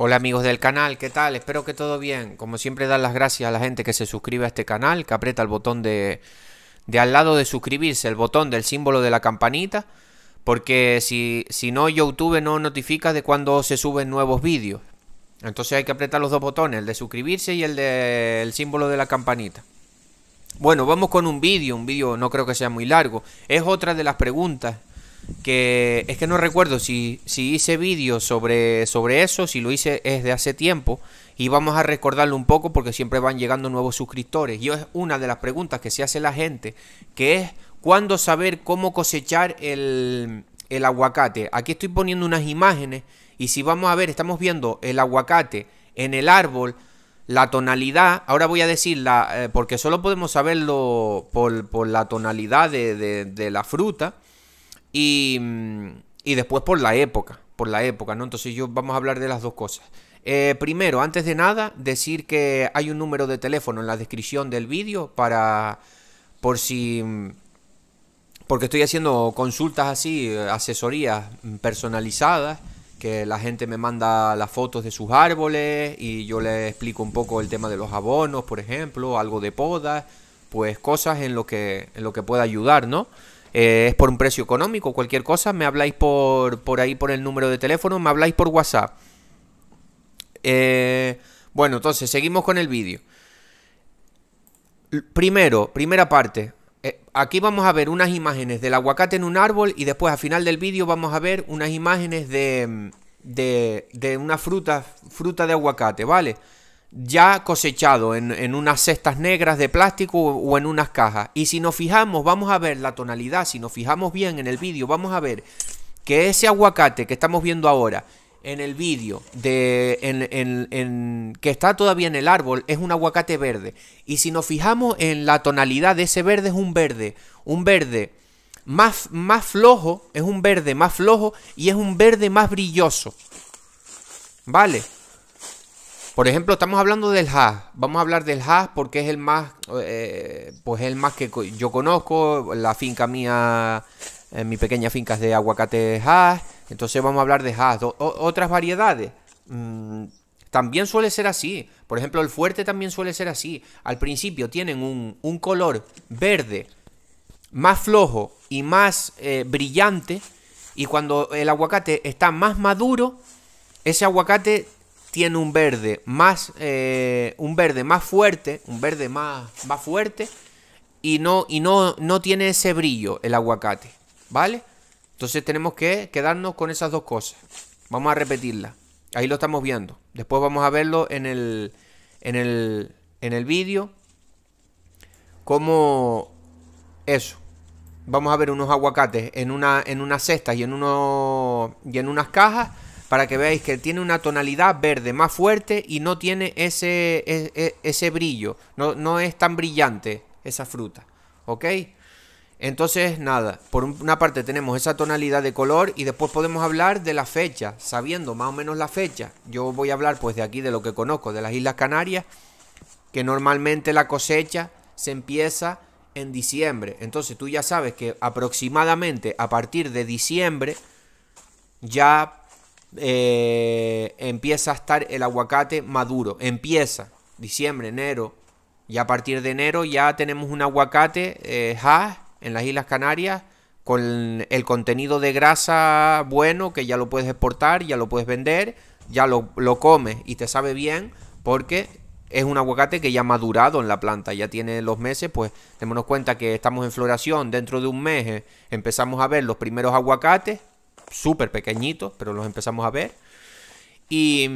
Hola amigos del canal, ¿qué tal? Espero que todo bien. Como siempre dar las gracias a la gente que se suscribe a este canal, que aprieta el botón de, de al lado de suscribirse, el botón del símbolo de la campanita, porque si, si no YouTube no notifica de cuando se suben nuevos vídeos. Entonces hay que apretar los dos botones, el de suscribirse y el del símbolo de la campanita. Bueno, vamos con un vídeo, un vídeo no creo que sea muy largo. Es otra de las preguntas que es que no recuerdo si, si hice vídeo sobre, sobre eso, si lo hice es de hace tiempo, y vamos a recordarlo un poco porque siempre van llegando nuevos suscriptores. Y es una de las preguntas que se hace la gente, que es cuándo saber cómo cosechar el, el aguacate. Aquí estoy poniendo unas imágenes y si vamos a ver, estamos viendo el aguacate en el árbol, la tonalidad, ahora voy a decirla, eh, porque solo podemos saberlo por, por la tonalidad de, de la fruta y, y después por la época, por la época, ¿no? Entonces yo vamos a hablar de las dos cosas. Eh, primero, antes de nada, decir que hay un número de teléfono en la descripción del vídeo para, por si, porque estoy haciendo consultas así, asesorías personalizadas que la gente me manda las fotos de sus árboles y yo les explico un poco el tema de los abonos, por ejemplo, algo de podas, pues cosas en lo que, en lo que pueda ayudar, ¿no? Eh, es por un precio económico, cualquier cosa. Me habláis por, ahí por el número de teléfono, me habláis por WhatsApp. Eh, bueno, entonces seguimos con el vídeo. Primero, primera parte. Eh, aquí vamos a ver unas imágenes del aguacate en un árbol y después al final del vídeo vamos a ver unas imágenes de, una fruta, fruta de aguacate, ¿vale? vale ya cosechado en, unas cestas negras de plástico o en unas cajas. Y si nos fijamos, vamos a ver la tonalidad, si nos fijamos bien en el vídeo, vamos a ver que ese aguacate que estamos viendo ahora en el vídeo de en, que está todavía en el árbol es un aguacate verde y si nos fijamos en la tonalidad de ese verde es un verde un verde más, más flojo es un verde más flojo y es un verde más brilloso vale por ejemplo, estamos hablando del hash. Vamos a hablar del hash porque es el más, eh, pues el más que yo conozco. La finca mía, en eh, mi pequeña finca es de aguacate hash. Entonces vamos a hablar de hash. otras variedades. Mm, también suele ser así. Por ejemplo, el fuerte también suele ser así. Al principio tienen un, color verde más flojo y más eh, brillante. Y cuando el aguacate está más maduro, ese aguacate tiene un verde más eh, un verde más fuerte un verde más, más fuerte y no y no no tiene ese brillo el aguacate vale entonces tenemos que quedarnos con esas dos cosas vamos a repetirla ahí lo estamos viendo después vamos a verlo en el en el vídeo como eso vamos a ver unos aguacates en una en unas cestas y en uno y en unas cajas para que veáis que tiene una tonalidad verde más fuerte y no tiene ese, e, e, ese, brillo, no, no es tan brillante esa fruta, ¿ok? Entonces, nada, por una parte tenemos esa tonalidad de color y después podemos hablar de la fecha, sabiendo más o menos la fecha. Yo voy a hablar pues de aquí, de lo que conozco, de las Islas Canarias, que normalmente la cosecha se empieza en diciembre. Entonces tú ya sabes que aproximadamente a partir de diciembre ya eh, empieza a estar el aguacate maduro. Empieza diciembre, enero. Y a partir de enero ya tenemos un aguacate eh, en las Islas Canarias con el contenido de grasa bueno que ya lo puedes exportar, ya lo puedes vender, ya lo, comes y te sabe bien porque es un aguacate que ya ha madurado en la planta, ya tiene los meses, pues démonos cuenta que estamos en floración, dentro de un mes eh, empezamos a ver los primeros aguacates súper pequeñitos, pero los empezamos a ver. Y,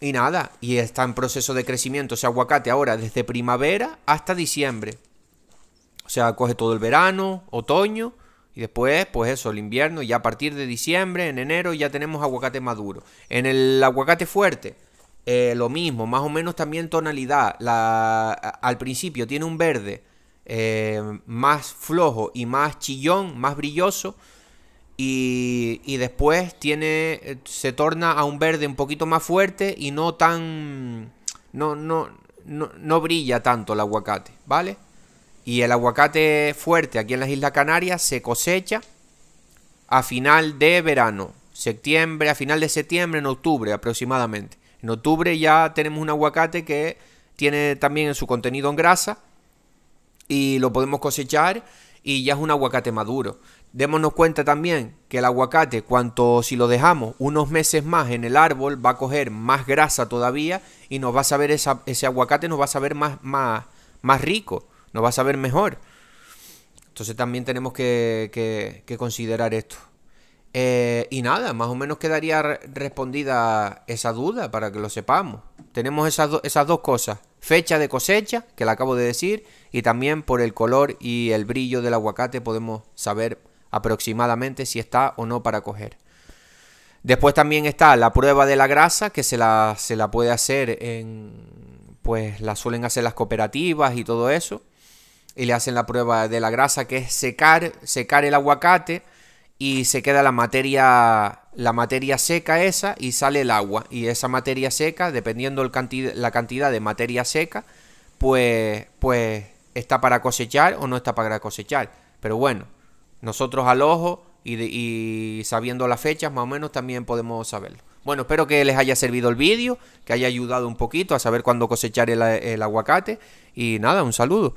nada, y está en proceso de crecimiento ese aguacate ahora desde primavera hasta diciembre. O sea, coge todo el verano, otoño, y después, pues eso, el invierno, y ya a partir de diciembre, en enero, ya tenemos aguacate maduro. En el aguacate fuerte, eh, lo mismo, más o menos también tonalidad. La, al principio tiene un verde eh, más flojo y más chillón, más brilloso y, después tiene eh, se torna a un verde un poquito más fuerte y no tan no, no, no, brilla tanto el aguacate, ¿vale? Y el aguacate fuerte aquí en las Islas Canarias se cosecha a final de verano, septiembre, a final de septiembre, en octubre aproximadamente. En octubre ya tenemos un aguacate que tiene también su contenido en grasa y lo podemos cosechar y ya es un aguacate maduro. Démonos cuenta también que el aguacate, cuanto si lo dejamos unos meses más en el árbol, va a coger más grasa todavía y nos va a saber ese aguacate nos va a saber más, más, rico, nos va a saber mejor. Entonces también tenemos que, considerar esto. Eh, y nada, más o menos quedaría respondida esa duda para que lo sepamos. Tenemos esas, esas dos cosas. Fecha de cosecha, que la acabo de decir, y también por el color y el brillo del aguacate podemos saber aproximadamente si está o no para coger. Después también está la prueba de la grasa, que se la, se la puede hacer en. Pues la suelen hacer las cooperativas y todo eso. Y le hacen la prueba de la grasa, que es secar, secar el aguacate y se queda la materia la materia seca esa y sale el agua y esa materia seca dependiendo el la cantidad de materia seca pues pues está para cosechar o no está para cosechar pero bueno nosotros al ojo y, sabiendo las fechas más o menos también podemos saberlo. Bueno, espero que les haya servido el vídeo, que haya ayudado un poquito a saber cuándo cosechar el aguacate. Y nada, un saludo.